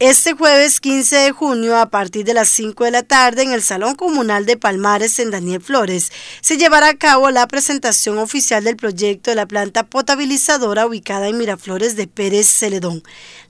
este jueves 15 de junio a partir de las 5 de la tarde en el Salón Comunal de Palmares en Daniel Flores se llevará a cabo la presentación oficial del proyecto de la planta potabilizadora ubicada en Miraflores de Pérez Celedón.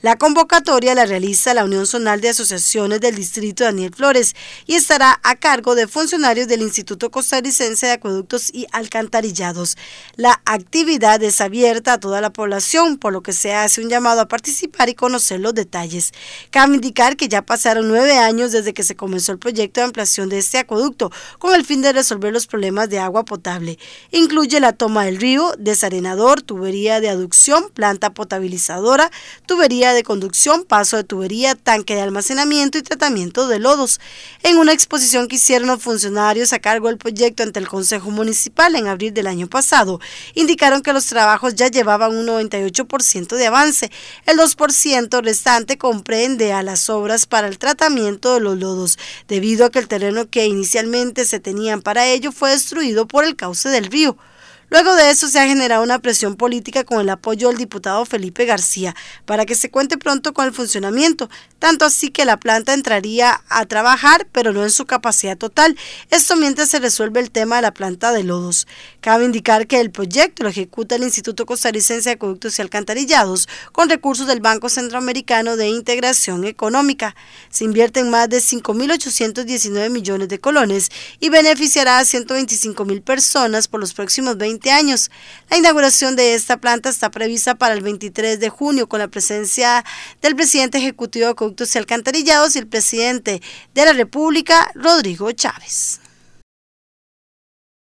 La convocatoria la realiza la Unión Zonal de Asociaciones del Distrito Daniel Flores y estará a cargo de funcionarios del Instituto Costarricense de Acueductos y Alcantarillados. La actividad es abierta a toda la población, por lo que se hace un llamado a participar y conocer los detalles. Cabe indicar que ya pasaron nueve años desde que se comenzó el proyecto de ampliación de este acueducto con el fin de resolver los problemas de agua potable. Incluye la toma del río, desarenador, tubería de aducción, planta potabilizadora, tubería de conducción, paso de tubería, tanque de almacenamiento y tratamiento de lodos. En una exposición que hicieron los funcionarios a cargo del proyecto ante el Consejo Municipal en abril del año pasado, indicaron que los trabajos ya llevaban un 98% de avance. El 2% restante comprende de a las obras para el tratamiento de los lodos, debido a que el terreno que inicialmente se tenían para ello fue destruido por el cauce del río. Luego de eso se ha generado una presión política con el apoyo del diputado Felipe García para que se cuente pronto con el funcionamiento, tanto así que la planta entraría a trabajar, pero no en su capacidad total. Esto mientras se resuelve el tema de la planta de lodos. Cabe indicar que el proyecto lo ejecuta el Instituto Costarricense de Acueductos y Alcantarillados con recursos del Banco Centroamericano de Integración Económica. Se invierte en más de 5.819 millones de colones y beneficiará a 125.000 personas por los próximos 20 años. La inauguración de esta planta está prevista para el 23 de junio con la presencia del presidente ejecutivo de Productos y Alcantarillados y el presidente de la República, Rodrigo Chávez.